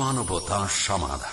মানবতা সমাধান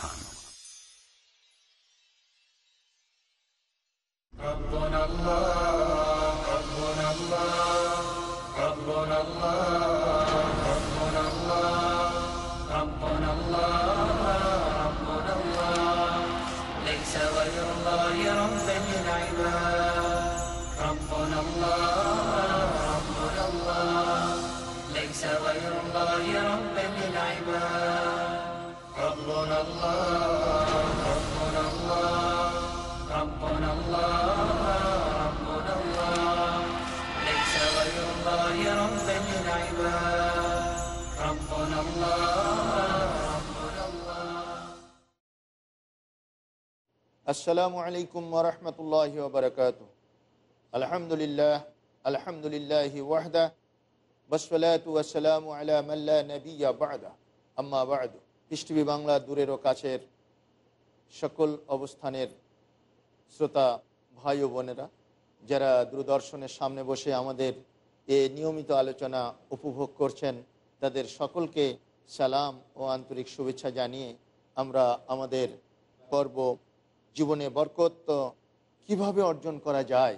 আসসালামু আলাইকুম ওরহমতুল্লাহ বারকাত আলহামদুলিল্লাহ আলহামদুলিল্লাহ ওয়াহদা বসলাত আম্মা বাংলা দূরের ও কাছের সকল অবস্থানের শ্রোতা ভাই ও বোনেরা যারা দূরদর্শনের সামনে বসে আমাদের এ নিয়মিত আলোচনা উপভোগ করছেন তাদের সকলকে সালাম ও আন্তরিক শুভেচ্ছা জানিয়ে আমরা আমাদের পর্ব জীবনে বরকত কিভাবে অর্জন করা যায়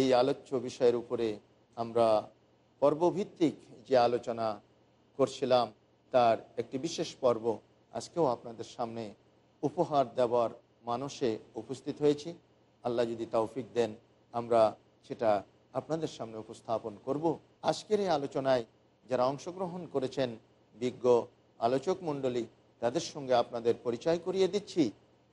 এই আলোচ্য বিষয়ের উপরে আমরা পর্বভিত্তিক যে আলোচনা করছিলাম তার একটি বিশেষ পর্ব আজকেও আপনাদের সামনে উপহার দেওয়ার মানসে উপস্থিত হয়েছি আল্লাহ যদি তৌফিক দেন আমরা সেটা আপনাদের সামনে উপস্থাপন করব আজকের এই আলোচনায় যারা অংশগ্রহণ করেছেন বিজ্ঞ আলোচক মণ্ডলী তাদের সঙ্গে আপনাদের পরিচয় করিয়ে দিচ্ছি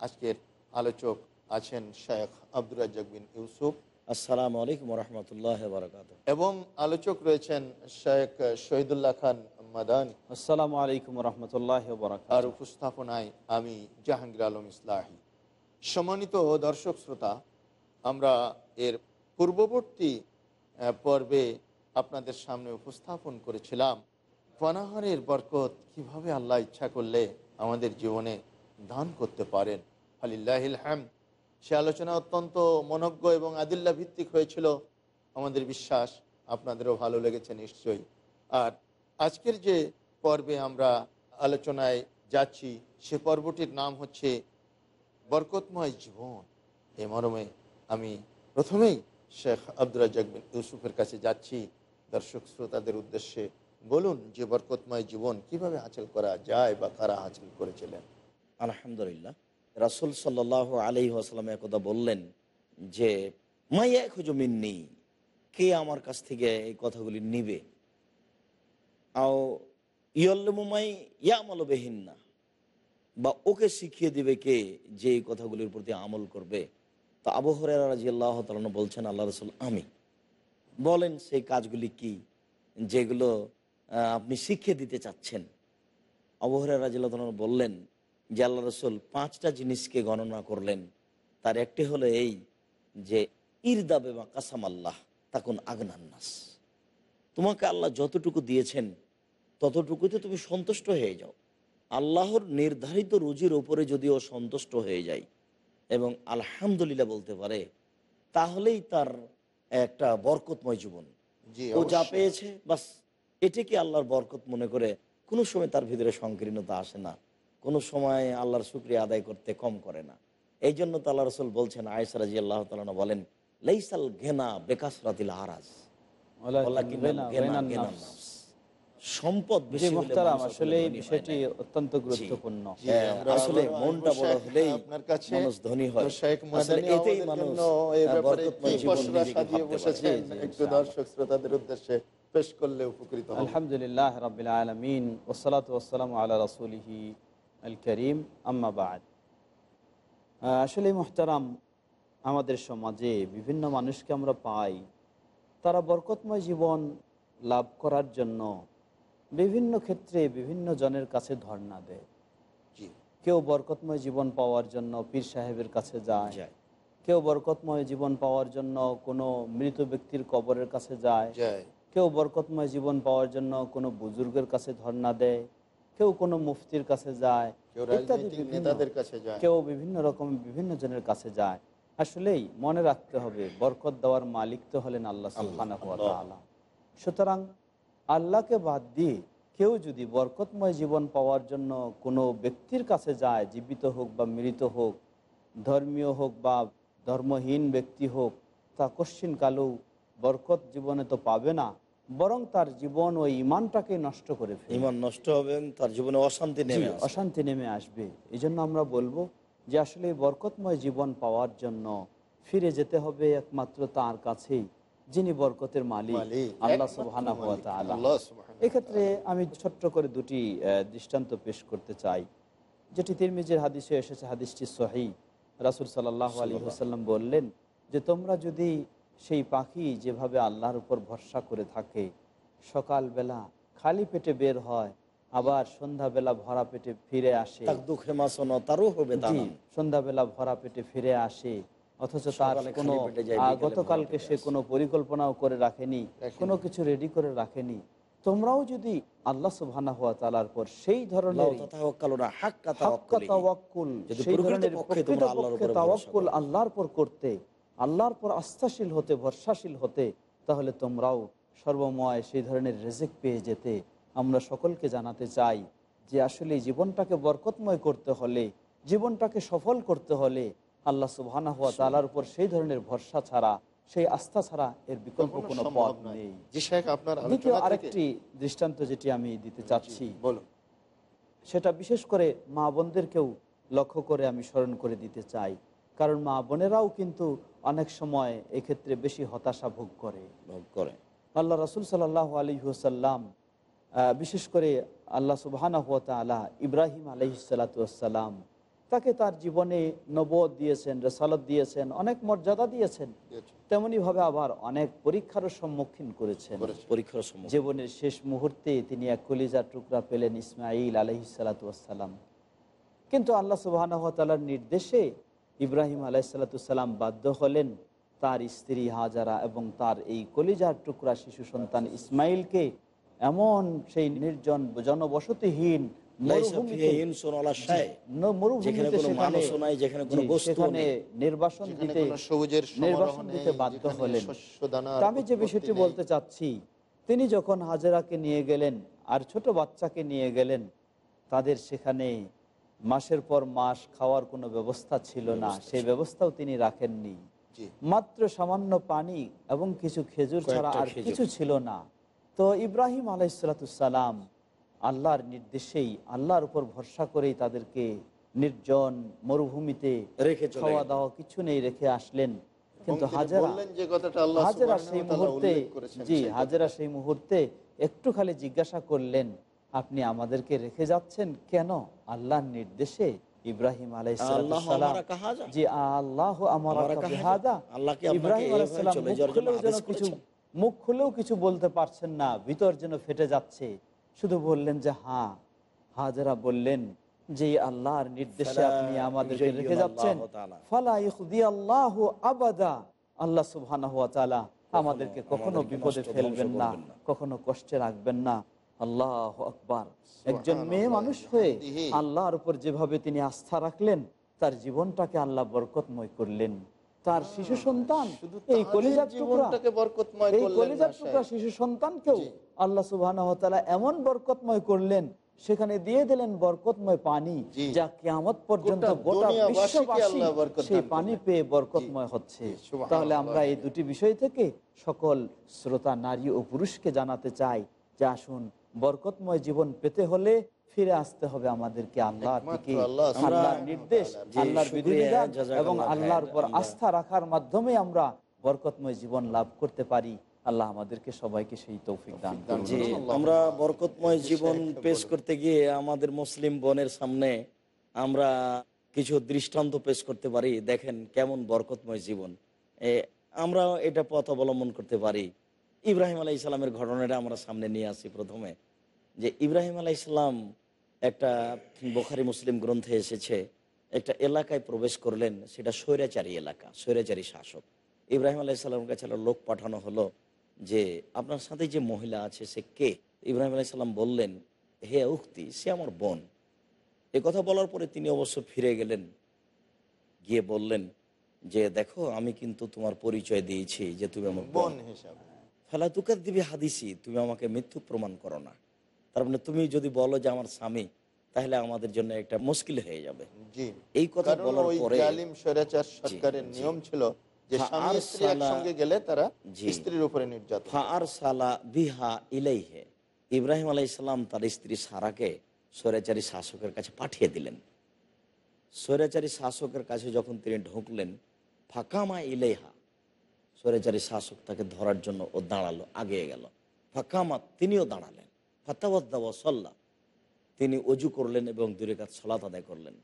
আজকের আলোচক আছেন শেখ আব্দুর রাজ্জাক বিন ইউসুফ আসসালামু আলাইকুম রহমতুল্লাহ বারকাত এবং আলোচক রয়েছেন শেখ শহীদুল্লাহ খান মাদান আসসালামু আলাইকুম রহমতুল্লাহ বারকাত আর উপস্থাপনায় আমি জাহাঙ্গীর আলম ইসলাহি সম্মানিত দর্শক শ্রোতা আমরা এর পূর্ববর্তী পর্বে আপনাদের সামনে উপস্থাপন করেছিলাম পানাহারের বরকত কিভাবে আল্লাহ ইচ্ছা করলে আমাদের জীবনে দান করতে পারেন আলিল্লাহিল হাম সে আলোচনা অত্যন্ত মনজ্ঞ এবং আদিল্লা ভিত্তিক হয়েছিল আমাদের বিশ্বাস আপনাদেরও ভালো লেগেছে নিশ্চয়ই আর আজকের যে পর্বে আমরা আলোচনায় যাচ্ছি সে পর্বটির নাম হচ্ছে বরকতময় জীবন এ মরমে আমি প্রথমেই শেখ আব্দুল বিন ইউসুফের কাছে যাচ্ছি দর্শক শ্রোতাদের উদ্দেশ্যে বলুন যে বরকতময় জীবন কিভাবে হাসিল করা যায় বা কারা হাসিল করেছিলেন আলহামদুলিল্লাহ রাসুল সাল্লাহ আলি আসালাম একদা বললেন যে মাইয়া খুঁজো নেই কে আমার কাছ থেকে এই কথাগুলি নিবে আও ইয়ল্লমুমাই ইয়ামলবেহীন না বা ওকে শিখিয়ে দিবে কে যে এই কথাগুলির প্রতি আমল করবে তো আবহরের রাজি আল্লাহ তালন বলছেন আল্লাহ রসুল আমি বলেন সেই কাজগুলি কি যেগুলো আপনি শিখিয়ে দিতে চাচ্ছেন আবহরের রাজি আল্লাহ বললেন যে আল্লাহ রসুল পাঁচটা জিনিসকে গণনা করলেন তার একটি হলো এই যে ইরদাবে বেমা কাসাম আল্লাহ তখন আগনান্নাস তোমাকে আল্লাহ যতটুকু দিয়েছেন ততটুকুতে তুমি সন্তুষ্ট হয়ে যাও আল্লাহর নির্ধারিত রুজির ওপরে যদিও সন্তুষ্ট হয়ে যায় এবং আলহামদুলিল্লাহ বলতে পারে তাহলেই তার একটা বরকতময় জীবন ও যা পেয়েছে বাস কি আল্লাহর বরকত মনে করে কোনো সময় তার ভিতরে সংকীর্ণতা আসে না কোনো সময় আল্লাহর শুক্রিয়া আদায় করতে কম করে না এই জন্য তো আল্লাহ রসুল বলছেন রাজি হ্যাঁ, আল্লাহ তালা বলেন লেইসাল ঘেনা বেকাস রাতিল আরাজ সম্পদ উদ্দেশ্যে পেশ করলে উপকৃত আলহামদুলিল্লাহ রাব্বিল আলামিন আল করিম আম্মাবাদ আসলে মোহতারাম আমাদের সমাজে বিভিন্ন মানুষকে আমরা পাই তারা বরকতময় জীবন লাভ করার জন্য বিভিন্ন ক্ষেত্রে বিভিন্ন জনের কাছে ধর্ণা দেয় কেউ বরকতময় জীবন পাওয়ার জন্য পীর সাহেবের কাছে যায় কেউ বরকতময় জীবন পাওয়ার জন্য কোনো মৃত ব্যক্তির কবরের কাছে যায় কেউ বরকতময় জীবন পাওয়ার জন্য কোনো বুজুর্গের কাছে ধর্ণা দেয় কেউ কোনো মুফতির কাছে যায় কেউ বিভিন্ন রকম বিভিন্ন জনের কাছে যায় আসলেই মনে রাখতে হবে বরকত দেওয়ার মালিক তো হলেন আল্লাহ সুতরাং আল্লাহকে বাদ দিয়ে কেউ যদি বরকতময় জীবন পাওয়ার জন্য কোনো ব্যক্তির কাছে যায় জীবিত হোক বা মৃত হোক ধর্মীয় হোক বা ধর্মহীন ব্যক্তি হোক তা কশ্চিন কালেও বরকত জীবনে তো পাবে না বরং তার জীবন ও ইমানটাকে নষ্ট করে ফেলবে ইমান নষ্ট হবে তার জীবনে অশান্তি নেমে অশান্তি নেমে আসবে এই জন্য আমরা বলবো যে আসলে বরকতময় জীবন পাওয়ার জন্য ফিরে যেতে হবে একমাত্র তার কাছেই যিনি বরকতের মালিক আল্লাহ সুবাহানা এক্ষেত্রে আমি ছোট্ট করে দুটি দৃষ্টান্ত পেশ করতে চাই যেটি তিরমিজের হাদিসে এসেছে হাদিসটি সহি রাসুল সাল্লাহ আলী হোসাল্লাম বললেন যে তোমরা যদি সেই পাখি যেভাবে আল্লাহর উপর ভরসা করে থাকে সকালবেলা খালি পেটে বের হয় আবার সন্ধ্যাবেলা ভরা পেটে ফিরে আসে সন্ধ্যাবেলা ভরা পেটে ফিরে আসে অথচ তার কোনো গতকালকে সে কোনো পরিকল্পনাও করে রাখেনি কোনো কিছু রেডি করে রাখেনি তোমরাও যদি আল্লাহ সুবহানাহু ওয়া তাআলার পর সেই ধরনের যদি প্রকৃত পক্ষে তোমরা আল্লাহর উপর তাওয়াক্কুল আল্লাহর উপর করতে আল্লাহর পর আস্থাশীল হতে ভরসাশীল হতে তাহলে তোমরাও সর্বময় সেই ধরনের রেজেক পেয়ে যেতে আমরা সকলকে জানাতে চাই যে আসলে জীবনটাকে বরকতময় করতে হলে জীবনটাকে সফল করতে হলে আল্লাহ সুবাহানা হওয়া তালার উপর সেই ধরনের ভরসা ছাড়া সেই আস্থা ছাড়া এর বিকল্প কোনো পথ নেই দ্বিতীয় আরেকটি দৃষ্টান্ত যেটি আমি দিতে চাচ্ছি বলো সেটা বিশেষ করে মা বোনদেরকেও লক্ষ্য করে আমি স্মরণ করে দিতে চাই কারণ মা বোনেরাও কিন্তু অনেক সময় এক্ষেত্রে বেশি হতাশা ভোগ করে ভোগ করে আল্লাহ রসুল সাল্লাহ আলী হুসাল্লাম বিশেষ করে আল্লাহ সুবাহানা হুয়া তালা ইব্রাহিম আলহিসাল্লাতাম তাকে তার জীবনে নবদ দিয়েছেন রেসালত দিয়েছেন অনেক মর্যাদা দিয়েছেন তেমনিভাবে আবার অনেক পরীক্ষারও সম্মুখীন করেছেন পরীক্ষার জীবনের শেষ মুহূর্তে তিনি এক কলিজার টুকরা পেলেন ইসমাইল আলহিসাল্লাতাম কিন্তু আল্লাহ সুবাহানা হুয়া নির্দেশে ইব্রাহিম আলাইসাল্লাতুসাল্লাম বাধ্য হলেন তার স্ত্রী হাজারা এবং তার এই কলিজার টুকরা শিশু সন্তান ইসমাইলকে এমন সেই নির্জন জনবসতিহীন তিনি যখন হাজারাকে নিয়ে গেলেন আর ছোট বাচ্চাকে নিয়ে গেলেন তাদের সেখানে মাসের পর মাস খাওয়ার কোনো ব্যবস্থা ছিল না সেই ব্যবস্থাও তিনি রাখেননি মাত্র সামান্য পানি এবং কিছু খেজুর ছাড়া আর কিছু ছিল না তো ইব্রাহিম আলাইসালাতুসালাম আল্লাহর নির্দেশেই আল্লাহর উপর ভরসা করেই তাদেরকে নির্জন মরুভূমিতে রেখে খাওয়া দাওয়া কিছু নেই রেখে আসলেন কিন্তু হাজারা সেই মুহূর্তে জি হাজারা সেই মুহূর্তে একটু খালি জিজ্ঞাসা করলেন আপনি আমাদেরকে রেখে যাচ্ছেন কেন আল্লাহর নির্দেশে ইব্রাহিম মুখ খুলেও কিছু বলতে পারছেন না ভিতর যেন ফেটে যাচ্ছে শুধু বললেন যে হ্যাঁ হাজারা বললেন যে আল্লাহর নির্দেশে আপনি আমাদের রেখে যাচ্ছেন আল্লাহ আবাদা আল্লাহ সুবহান আমাদেরকে কখনো বিপদে ফেলবেন না কখনো কষ্টে রাখবেন না আল্লাহ আকবার একজন মেয়ে মানুষ হয়ে আল্লাহর উপর যেভাবে তিনি আস্থা রাখলেন তার জীবনটাকে আল্লাহ বরকতময় করলেন তার শিশু সন্তান এই কলিজার টুকরা শিশু সন্তানকেও আল্লাহ সুবাহ এমন বরকতময় করলেন সেখানে দিয়ে দিলেন বরকতময় পানি যা কিয়ামত পর্যন্ত সেই পানি পেয়ে বরকতময় হচ্ছে তাহলে আমরা এই দুটি বিষয় থেকে সকল শ্রোতা নারী ও পুরুষকে জানাতে চাই যে আসুন বরকতময় জীবন পেতে হলে ফিরে আসতে হবে আমাদেরকে আল্লাহ আল্লাহর নির্দেশ আল্লাহর এবং আল্লাহর উপর আস্থা রাখার মাধ্যমে আমরা বরকতময় জীবন লাভ করতে পারি আল্লাহ আমাদেরকে সবাইকে সেই তৌফিক দান জি আমরা বরকতময় জীবন পেশ করতে গিয়ে আমাদের মুসলিম বোনের সামনে আমরা কিছু দৃষ্টান্ত পেশ করতে পারি দেখেন কেমন বরকতময় জীবন আমরা এটা পথ অবলম্বন করতে পারি ইব্রাহিম আলাই ইসলামের ঘটনাটা আমরা সামনে নিয়ে আসি প্রথমে যে ইব্রাহিম আলাই ইসলাম একটা বোখারি মুসলিম গ্রন্থে এসেছে একটা এলাকায় প্রবেশ করলেন সেটা স্বৈরাচারী এলাকা স্বৈরাচারী শাসক ইব্রাহিম আলাই ইসলামের কাছে একটা লোক পাঠানো হলো যে আপনার সাথে যে মহিলা আছে সে কে ইব্রাহিম আলাই ইসলাম বললেন হে উক্তি সে আমার বোন এ কথা বলার পরে তিনি অবশ্য ফিরে গেলেন গিয়ে বললেন যে দেখো আমি কিন্তু তোমার পরিচয় দিয়েছি যে তুমি আমার বোন হিসাবে ফেলাতুকার দিবি হাদিসি তুমি আমাকে মৃত্যু প্রমাণ করো না তার মানে তুমি যদি বলো যে আমার স্বামী তাহলে আমাদের জন্য একটা মুশকিল হয়ে যাবে এই কথা বলার পরে সরকারের নিয়ম ছিল ইব্রাহিম আলাই তার স্ত্রী সারাকে স্বৈরাচারী শাসকের কাছে পাঠিয়ে দিলেন স্বৈরাচারী শাসকের কাছে যখন তিনি ঢুকলেন ফাঁকামা ইলেহা স্বৈরাচারী শাসক তাকে ধরার জন্য ও দাঁড়ালো আগে গেল ফাঁকামাত তিনিও দাঁড়ালেন ফাতাওয়াদ্দা সল্লা তিনি অজু করলেন এবং দুরেকাত সলাত আদায় করলেন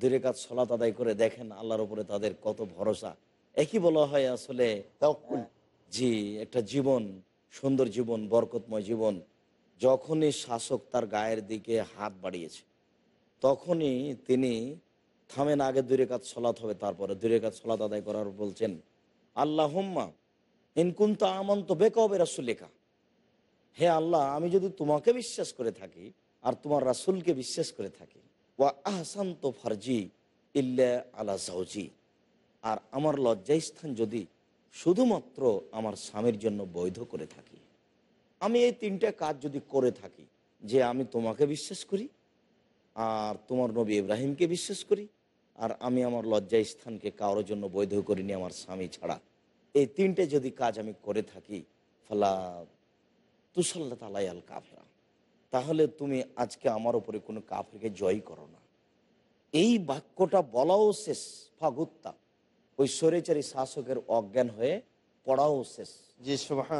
দুরেকাত সলাত আদায় করে দেখেন আল্লাহর উপরে তাদের কত ভরসা একই বলা হয় আসলে জি একটা জীবন সুন্দর জীবন বরকতময় জীবন যখনই শাসক তার গায়ের দিকে হাত বাড়িয়েছে তখনই তিনি থামেন আগে দূরে কাজ সলাত হবে তারপরে দূরে কাজ সলাত আদায় করার বলছেন আল্লাহ হোম্মা ইনকুন্তা আমন্ত বেকবে রাসুলেখা হে আল্লাহ আমি যদি তোমাকে বিশ্বাস করে থাকি আর তোমার রাসুলকে বিশ্বাস করে থাকি ওয়া আহসান্ত ফার্জি ইল্লা আলা সাউজি আর আমার স্থান যদি শুধুমাত্র আমার স্বামীর জন্য বৈধ করে থাকি আমি এই তিনটা কাজ যদি করে থাকি যে আমি তোমাকে বিশ্বাস করি আর তোমার নবী ইব্রাহিমকে বিশ্বাস করি আর আমি আমার লজ্জা স্থানকে কারোর জন্য বৈধ করিনি আমার স্বামী ছাড়া এই তিনটে যদি কাজ আমি করে থাকি ফলা তুসল্লা তালাই আল কাফরা তাহলে তুমি আজকে আমার উপরে কোনো কাফেরকে জয় করো না এই বাক্যটা বলাও শেষ ফাগুত্তা ওই সরেচারি শাসকের অজ্ঞান হয়ে পড়াও শেষ রেখেই আবার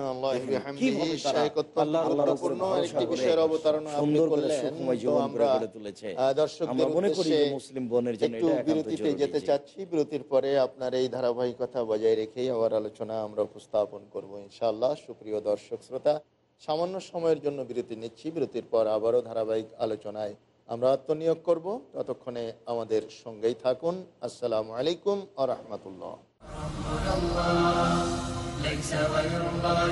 আলোচনা আমরা উপস্থাপন ইনশাআল্লাহ সুপ্রিয় দর্শক শ্রোতা সামান্য সময়ের জন্য বিরতি নিচ্ছি বিরতির পর আবারও ধারাবাহিক আলোচনায় আমরা আত্মনিয়োগ করব ততক্ষণে আমাদের সঙ্গেই থাকুন আসসালামু আলাইকুম আহমতুল্লাহ ليس غير الله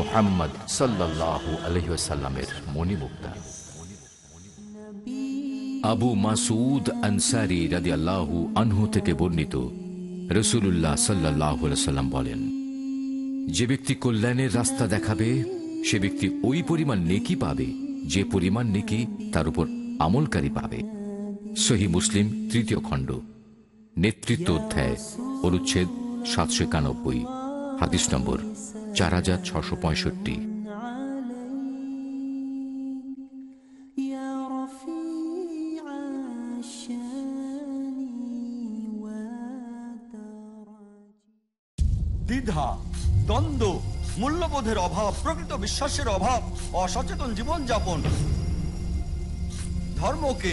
মোহাম্মদ সাল্লাল্লাহু আবু মাসুদ আনহু থেকে বর্ণিত বলেন যে ব্যক্তি কল্যাণের রাস্তা দেখাবে সে ব্যক্তি ওই পরিমাণ নেকি পাবে যে পরিমাণ নেকি তার উপর আমলকারী পাবে সহি মুসলিম তৃতীয় খণ্ড নেতৃত্ব অধ্যায় অনুচ্ছেদ সাতশো একানব্বই হাদিস নম্বর চার হাজার ছশো পঁয়ষট্টি দ্বিধা দ্বন্দ্ব মূল্যবোধের অভাব প্রকৃত বিশ্বাসের অভাব অসচেতন জীবনযাপন ধর্মকে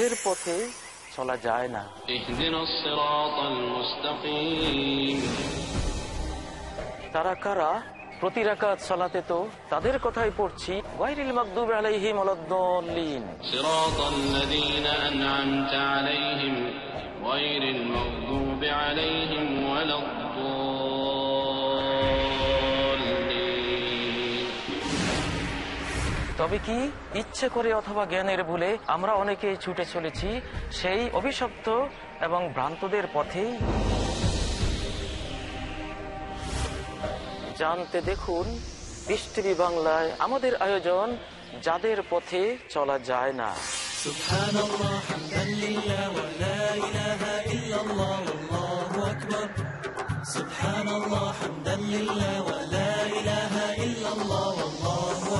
তাদের পথে চলা যায় না তারা কারা প্রতি রাকাত চলাতে তো তাদের কথাই পড়ছি গায়রিল মাগদুব আলাইহিম ওযালাদ সিরাতাল লাযীনা আন'আমতা আলাইহিম গায়রিল মাগদুব আলাইহিম ওযালাদ তবে কি ইচ্ছে করে অথবা জ্ঞানের ভুলে আমরা অনেকে ছুটে চলেছি সেই অভিশপ্ত এবং ভ্রান্তদের পথেই জানতে দেখুন পৃথিবী বাংলায় আমাদের আয়োজন যাদের পথে চলা যায় না ইল্লাল্লাহ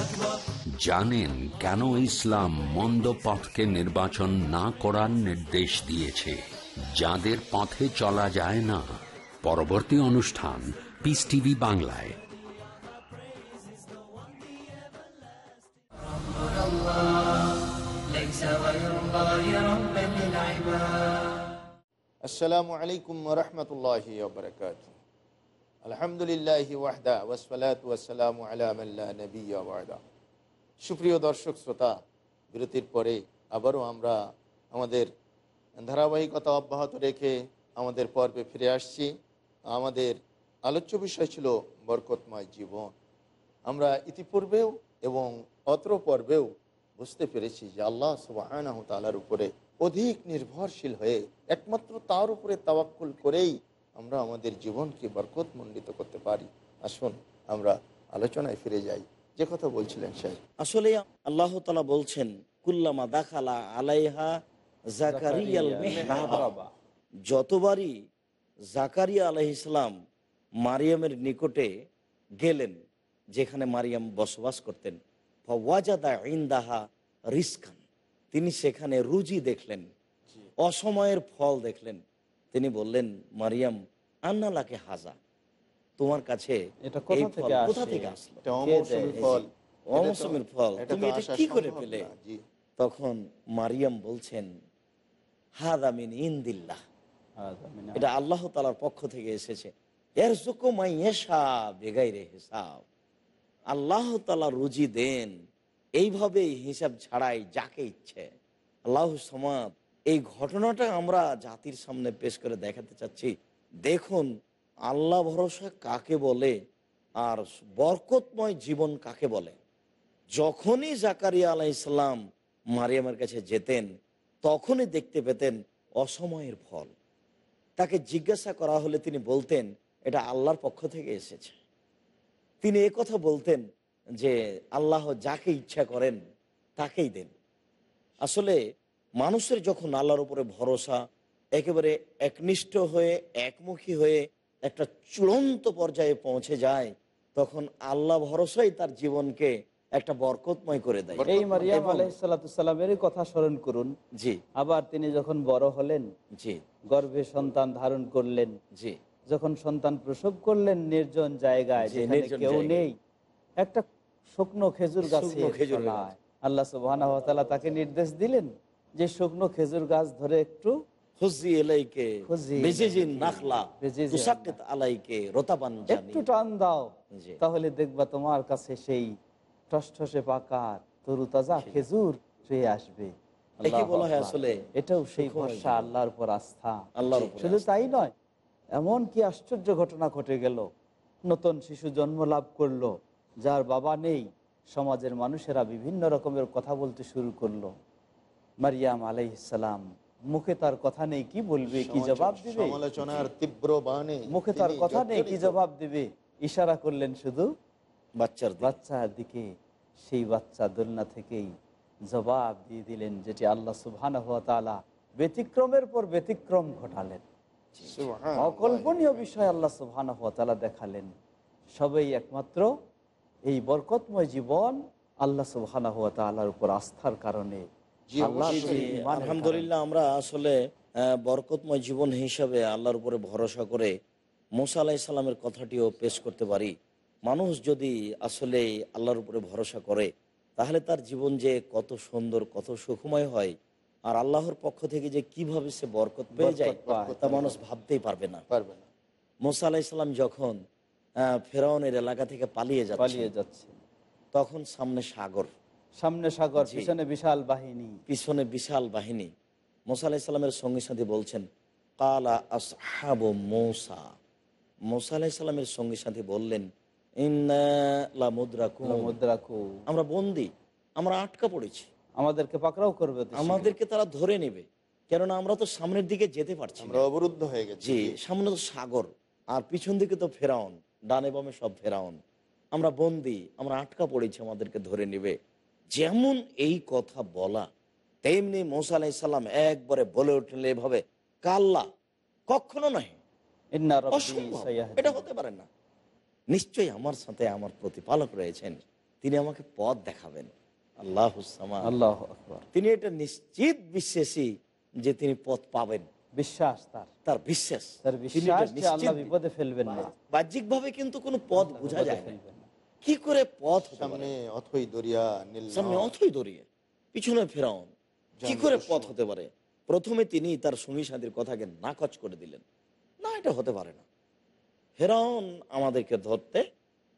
আকবার জানেন কেন ইসলাম মন্দ পথকে নির্বাচন না করার নির্দেশ দিয়েছে যাদের পথে চলা যায় না পরবর্তী অনুষ্ঠান পিস টিভি বাংলায় আসসালামু আলাইকুম রহমতুল্লাহ আলহামদুলিল্লাহ ওয়াহদা ওয়াসালাম আলাম নবী ওয়াদা সুপ্রিয় দর্শক শ্রোতা বিরতির পরে আবারও আমরা আমাদের ধারাবাহিকতা অব্যাহত রেখে আমাদের পর্বে ফিরে আসছি আমাদের আলোচ্য বিষয় ছিল বরকতময় জীবন আমরা ইতিপূর্বেও এবং অত্র পর্বেও বুঝতে পেরেছি যে আল্লাহ সুবাহ তালার উপরে অধিক নির্ভরশীল হয়ে একমাত্র তার উপরে তাওয়াক্কুল করেই আমরা আমাদের জীবনকে বরকতমণ্ডিত করতে পারি আসুন আমরা আলোচনায় ফিরে যাই যে কথা বলছিলেন আসলে আল্লাহ তালা বলছেন কুল্লামা দাখালা আলাইহা জাকারিয়াল যতবারই জাকারিয়া আলহ ইসলাম মারিয়ামের নিকটে গেলেন যেখানে মারিয়াম বসবাস করতেন ফওয়াজাদা ইন্দাহা রিসকান তিনি সেখানে রুজি দেখলেন অসময়ের ফল দেখলেন তিনি বললেন মারিয়াম আন্নালাকে হাজা তোমার কাছে তখন মারিয়াম বলছেন হাদামিন ইন্দিল্লাহ এটা আল্লাহ তালার পক্ষ থেকে এসেছে এর হিসাব আল্লাহ তালা রুজি দেন এইভাবেই হিসাব ছাড়াই যাকে ইচ্ছে আল্লাহ সমাদ এই ঘটনাটা আমরা জাতির সামনে পেশ করে দেখাতে চাচ্ছি দেখুন আল্লাহ ভরসা কাকে বলে আর বরকতময় জীবন কাকে বলে যখনই জাকারিয়া আলাহ ইসলাম মারিয়ামের কাছে যেতেন তখনই দেখতে পেতেন অসময়ের ফল তাকে জিজ্ঞাসা করা হলে তিনি বলতেন এটা আল্লাহর পক্ষ থেকে এসেছে তিনি কথা বলতেন যে আল্লাহ যাকে ইচ্ছা করেন তাকেই দেন আসলে মানুষের যখন আল্লাহর উপরে ভরসা একেবারে একনিষ্ঠ হয়ে একমুখী হয়ে একটা চূড়ান্ত পর্যায়ে পৌঁছে যায় তখন আল্লাহ ভরসাই তার জীবনকে একটা বরকতময় করে দেয় এই মারিয়াম আলাইসালামের কথা স্মরণ করুন জি আবার তিনি যখন বড় হলেন জি গর্ভে সন্তান ধারণ করলেন জি যখন সন্তান প্রসব করলেন নির্জন জায়গায় কেউ নেই একটা শুকনো খেজুর গাছে আল্লাহ সুবাহ তাকে নির্দেশ দিলেন যে শুকনো খেজুর গাছ ধরে একটু একটু টান দাও তাহলে দেখবা তোমার কাছে সেই তরু তাজা খেজুর চেয়ে আসবে এটাও সেই ভরসা আল্লাহর আস্থা শুধু তাই নয় এমন কি আশ্চর্য ঘটনা ঘটে গেল নতুন শিশু জন্ম লাভ করলো যার বাবা নেই সমাজের মানুষেরা বিভিন্ন রকমের কথা বলতে শুরু করলো মারিয়াম আলাইসালাম মুখে তার কথা নেই কি বলবে কি জবাব দিবে সমালোচনার তীব্র বাণী মুখে তার কথা নেই কি জবাব দিবে ইশারা করলেন শুধু বাচ্চার বাচ্চার দিকে সেই বাচ্চা দোলনা থেকেই জবাব দিয়ে দিলেন যেটি আল্লাহ সুবহান তালা ব্যতিক্রমের পর ব্যতিক্রম ঘটালেন অকল্পনীয় বিষয় আল্লাহ সুবহান তালা দেখালেন সবেই একমাত্র এই বরকতময় জীবন আল্লাহ সুবহান তালার উপর আস্থার কারণে আলহামদুলিল্লাহ আমরা আসলে বরকতময় জীবন হিসাবে আল্লাহর উপরে ভরসা করে মোসা আলাহ ইসলামের কথাটিও পেশ করতে পারি মানুষ যদি আসলে আল্লাহর উপরে ভরসা করে তাহলে তার জীবন যে কত সুন্দর কত সুখময় হয় আর আল্লাহর পক্ষ থেকে যে কিভাবে সে বরকত পেয়ে যায় তা মানুষ ভাবতেই পারবে না মোসা আলাহ ইসলাম যখন ফেরাউনের এলাকা থেকে পালিয়ে যাচ্ছে তখন সামনে সাগর সামনে সাগর পিছনে বিশাল বাহিনী পিছনে বিশাল বাহিনী মোসা আলাইসাল্লামের সঙ্গী সাথী বলছেন কালা আসহাব মৌসা মোসা আলাইসাল্লামের সঙ্গী সাথী বললেন আমরা বন্দি আমরা আটকা পড়েছি আমাদেরকে পাকড়াও করবে আমাদেরকে তারা ধরে নেবে কেননা আমরা তো সামনের দিকে যেতে পারছি আমরা অবরুদ্ধ হয়ে গেছি সামনে তো সাগর আর পিছন দিকে তো ফেরাউন ডানে বামে সব ফেরাউন আমরা বন্দি আমরা আটকা পড়েছি আমাদেরকে ধরে নেবে যেমন এই কথা বলা তেমনি মোসা আলাইসাল্লাম একবারে বলে উঠলেন এভাবে কাল্লা কখনো নয় এটা হতে পারে না নিশ্চয়ই আমার সাথে আমার প্রতিপালক রয়েছেন তিনি আমাকে পদ দেখাবেন আল্লাহ আল্লাহ তিনি এটা নিশ্চিত বিশ্বাসী যে তিনি পথ পাবেন বিশ্বাস তার তার বিশ্বাস তার বিশ্বাস বিপদে ফেলবেন না বাহ্যিক ভাবে কিন্তু কোনো পথ বোঝা যায় না কি করে পথ সামনে অথই দরিয়া সামনে অথই দরিয়া পিছনে ফেরাউন কি করে পথ হতে পারে প্রথমে তিনি তার সঙ্গী সাথীর কথাকে নাকচ করে দিলেন না এটা হতে পারে না ফেরাউন আমাদেরকে ধরতে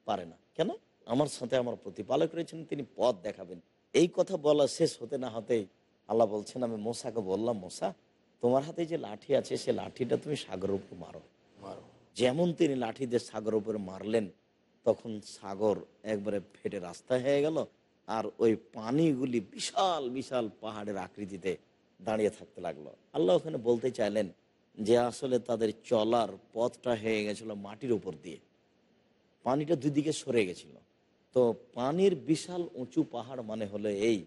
পারে না কেন আমার সাথে আমার প্রতিপালক রয়েছেন তিনি পথ দেখাবেন এই কথা বলা শেষ হতে না হতেই আল্লাহ বলছেন আমি মোসাকে বললাম মোসা তোমার হাতে যে লাঠি আছে সে লাঠিটা তুমি সাগর উপর মারো মারো যেমন তিনি লাঠি দিয়ে সাগরের উপরে মারলেন তখন সাগর একবারে ফেটে রাস্তা হয়ে গেল আর ওই পানিগুলি বিশাল বিশাল পাহাড়ের আকৃতিতে দাঁড়িয়ে থাকতে লাগলো আল্লাহ ওখানে বলতে চাইলেন যে আসলে তাদের চলার পথটা হয়ে গেছিলো মাটির উপর দিয়ে পানিটা দুদিকে সরে গেছিল তো পানির বিশাল উঁচু পাহাড় মানে হলো এই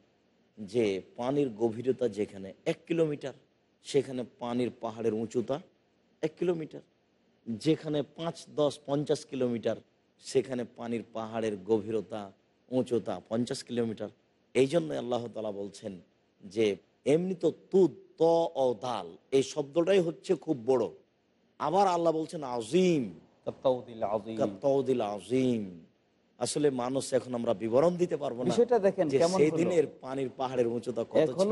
যে পানির গভীরতা যেখানে এক কিলোমিটার সেখানে পানির পাহাড়ের উঁচুতা এক কিলোমিটার যেখানে পাঁচ দশ পঞ্চাশ কিলোমিটার সেখানে পানির পাহাড়ের গভীরতা উঁচুতা পঞ্চাশ কিলোমিটার এই জন্য আল্লাহ তালা বলছেন যে এমনি তো তুদ ত ও দাল এই শব্দটাই হচ্ছে খুব বড় আবার আল্লাহ বলছেন আজিম আজিম আসলে মানুষ এখন আমরা বিবরণ দিতে পারবো না সেটা দেখেন সেই দিনের পানির পাহাড়ের উঁচুতা কত ছিল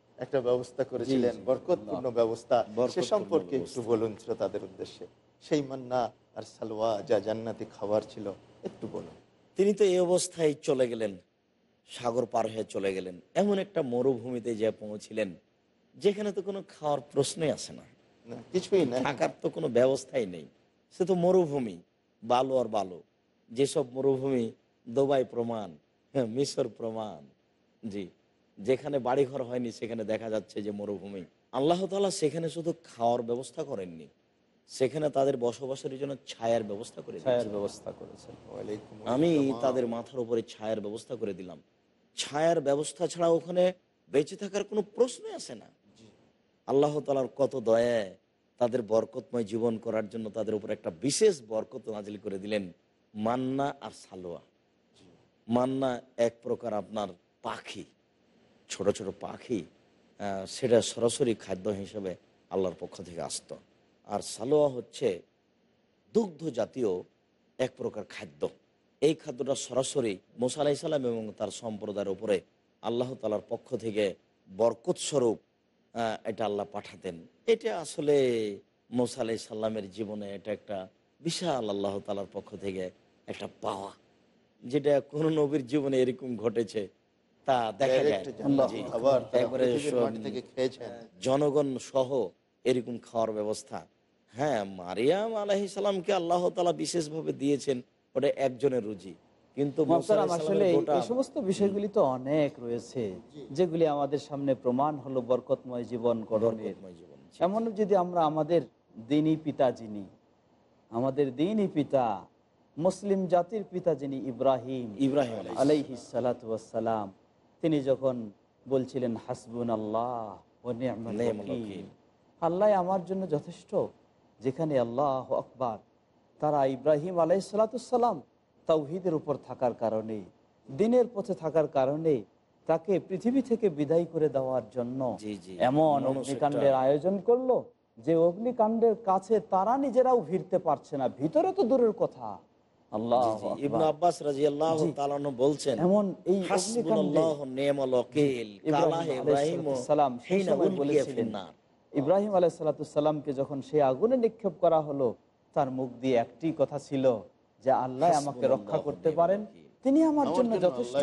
একটা ব্যবস্থা করেছিলেন বরকতপূর্ণ ব্যবস্থা সে সম্পর্কে একটু বলুন ছিল তাদের উদ্দেশ্যে সেই মান্না আর সালোয়া যা জান্নাতি খাবার ছিল একটু বলুন তিনি তো এই অবস্থায় চলে গেলেন সাগর পার হয়ে চলে গেলেন এমন একটা মরুভূমিতে যে পৌঁছিলেন যেখানে তো কোনো খাওয়ার প্রশ্নই আসে না কিছুই না থাকার তো কোনো ব্যবস্থাই নেই সে তো মরুভূমি বালু আর বালু যেসব মরুভূমি দুবাই প্রমাণ হ্যাঁ মিশর প্রমাণ জি যেখানে বাড়িঘর হয়নি সেখানে দেখা যাচ্ছে যে মরুভূমি আল্লাহ তালা সেখানে শুধু খাওয়ার ব্যবস্থা করেননি সেখানে তাদের বসবাসের জন্য ছায়ার ব্যবস্থা করে ছায়ার ব্যবস্থা করেছেন আমি তাদের মাথার উপরে ছায়ার ব্যবস্থা করে দিলাম ছায়ার ব্যবস্থা ছাড়া ওখানে বেঁচে থাকার কোনো প্রশ্ন আসে না আল্লাহ তালার কত দয়ায় তাদের বরকতময় জীবন করার জন্য তাদের উপর একটা বিশেষ বরকত নাজিল করে দিলেন মান্না আর সালোয়া মান্না এক প্রকার আপনার পাখি ছোট ছোট পাখি সেটা সরাসরি খাদ্য হিসেবে আল্লাহর পক্ষ থেকে আসত আর সালোয়া হচ্ছে দুগ্ধ জাতীয় এক প্রকার খাদ্য এই খাদ্যটা সরাসরি মোসা আলাইসাল্লাম এবং তার সম্প্রদায়ের উপরে আল্লাহ তালার পক্ষ থেকে বরকত স্বরূপ এটা আল্লাহ পাঠাতেন এটা আসলে মোসা আলাই সাল্লামের জীবনে এটা একটা বিশাল আল্লাহ তালার পক্ষ থেকে একটা পাওয়া যেটা কোনো নবীর জীবনে এরকম ঘটেছে তা দেখা যায় জনগণ সহ এরকম খাওয়ার ব্যবস্থা হ্যাঁ মারিয়াম আলাহি সালামকে আল্লাহ তালা বিশেষভাবে দিয়েছেন ওটা একজনের রুজি কিন্তু সমস্ত বিষয়গুলি তো অনেক রয়েছে যেগুলি আমাদের সামনে প্রমাণ হলো বরকতময় জীবন গঠনের এমন যদি আমরা আমাদের দিনই পিতা যিনি আমাদের দিনই পিতা মুসলিম জাতির পিতা যিনি ইব্রাহিম ইব্রাহিম আলাইহিস সালাম তিনি যখন বলছিলেন হাসবুন আল্লাহ আল্লাহ আমার জন্য যথেষ্ট যেখানে আল্লাহ আকবার তারা ইব্রাহিম আলাই সালাতাম তাওহিদের উপর থাকার কারণে দিনের পথে থাকার কারণে তাকে পৃথিবী থেকে বিদায় করে দেওয়ার জন্য এমন অগ্নিকাণ্ডের আয়োজন করলো যে অগ্নিকাণ্ডের কাছে তারা নিজেরাও ভিড়তে পারছে না ভিতরে তো দূরের কথা আব্বাস বলছেন এমন ইব্রাহিম আলাইসালাতামকে যখন সেই আগুনে নিক্ষেপ করা হলো তার মুখ দিয়ে একটি কথা ছিল যে আল্লাহ আমাকে রক্ষা করতে পারেন তিনি আমার জন্য যথেষ্ট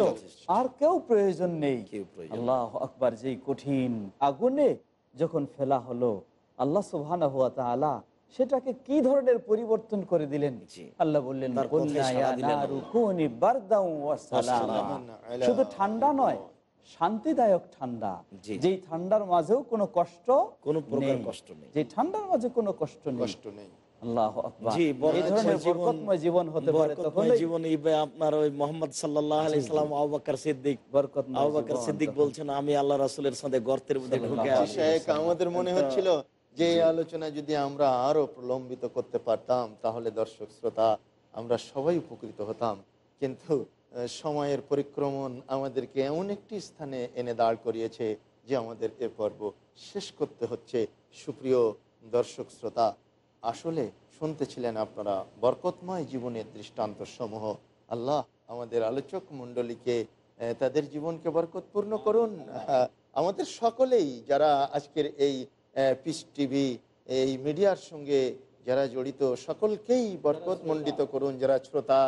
আর কেউ প্রয়োজন নেই আল্লাহ আকবর যেই কঠিন আগুনে যখন ফেলা হলো আল্লাহ সুবহান সেটাকে কি ধরনের পরিবর্তন করে দিলেন আল্লাহ বললেন শুধু ঠান্ডা নয় শান্তিদায়ক ঠান্ডা যে ঠান্ডার মাঝেও কোনো কষ্ট কোনো কষ্ট নেই যে ঠান্ডার মাঝে কোনো কষ্ট নেই কষ্ট নেই আমি আল্লাহ রাসুলের সাথে গর্তের মধ্যে ঢুকে আমাদের মনে হচ্ছিল যে আলোচনা যদি আমরা আরও প্রলম্বিত করতে পারতাম তাহলে দর্শক শ্রোতা আমরা সবাই উপকৃত হতাম কিন্তু সময়ের পরিক্রমণ আমাদেরকে এমন একটি স্থানে এনে দাঁড় করিয়েছে যে আমাদের এ পর্ব শেষ করতে হচ্ছে সুপ্রিয় দর্শক শ্রোতা আসলে শুনতেছিলেন আপনারা বরকতময় জীবনের দৃষ্টান্ত সমূহ আল্লাহ আমাদের আলোচক মণ্ডলীকে তাদের জীবনকে বরকতপূর্ণ করুন আমাদের সকলেই যারা আজকের এই পিস টিভি এই মিডিয়ার সঙ্গে যারা জড়িত সকলকেই বরকত মণ্ডিত করুন যারা শ্রোতা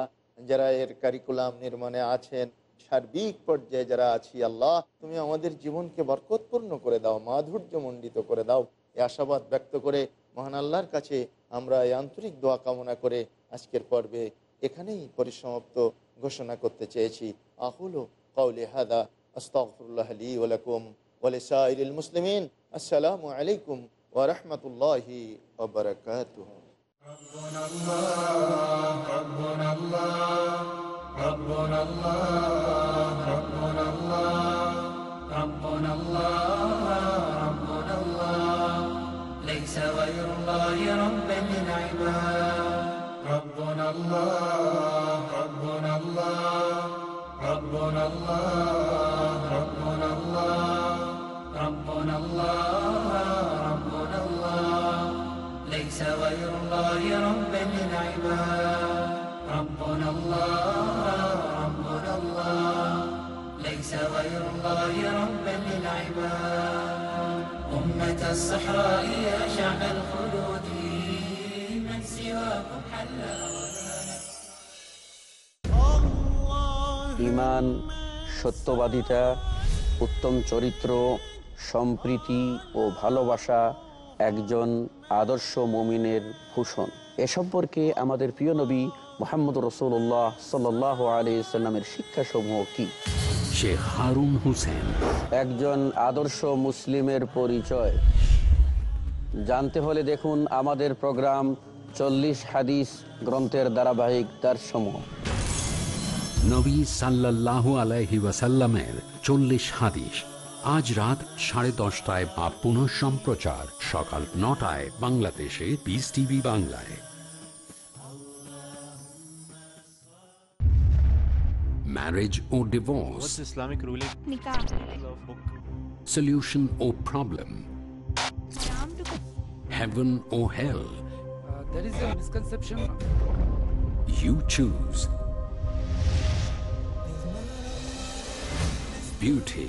যারা এর কারিকুলাম নির্মাণে আছেন সার্বিক পর্যায়ে যারা আছি আল্লাহ তুমি আমাদের জীবনকে বরকতপূর্ণ করে দাও মাধুর্য মণ্ডিত করে দাও এ আশাবাদ ব্যক্ত করে মহান আল্লাহর কাছে আমরা এই আন্তরিক দোয়া কামনা করে আজকের পর্বে এখানেই পরিসমাপ্ত ঘোষণা করতে চেয়েছি আহুল কাউলে হাদা আস্তাফরুল্লাহ আলী ওলাকুম ولسائر المسلمين السلام عليكم ورحمة الله وبركاته ربنا الله ربنا الله ربنا الله ربنا الله ربنا الله ربنا الله ليس غير الله رب للعباد ربنا الله ربنا الله ربنا الله الله ربنا الله ليس غير الله رب للعباد ربنا الله ربنا الله ليس غير الله رب للعباد أمة الصحراء يا شعب الخلود من سواكم حل ইমান সত্যবাদিতা উত্তম চরিত্র সম্প্রীতি ও ভালোবাসা একজন আদর্শ মমিনের ভূষণ এ সম্পর্কে আমাদের প্রিয় নবী মোহাম্মদ রসুল্লাহ সাল আলিয়াল্লামের শিক্ষাসমূহ কি শেখ হারুন একজন আদর্শ মুসলিমের পরিচয় জানতে হলে দেখুন আমাদের প্রোগ্রাম চল্লিশ হাদিস গ্রন্থের ধারাবাহিক তার সমূহ নবী সাল্লাহ আলাইহি ওয়াসাল্লামের চল্লিশ হাদিস আজ রাত সাড়ে দশটায় বা পুনঃ সম্প্রচার সকাল নটায় বাংলাদেশে পিস টিভি বাংলায় ম্যারেজ ও ডিভোর্স ইসলামিক রুলিং সলিউশন ও problem heaven or hell. Uh, there is a misconception. You choose beauty.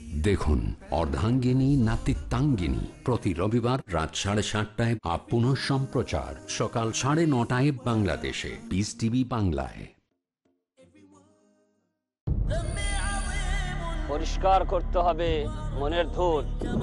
দেখুন অর্ধাঙ্গিনী নাতিত্বাঙ্গিনী প্রতি রবিবার রাত সাড়ে সাতটায় আপন সম্প্রচার সকাল সাড়ে নটায় বাংলাদেশে পিস টিভি বাংলায় পরিষ্কার করতে হবে মনের ধর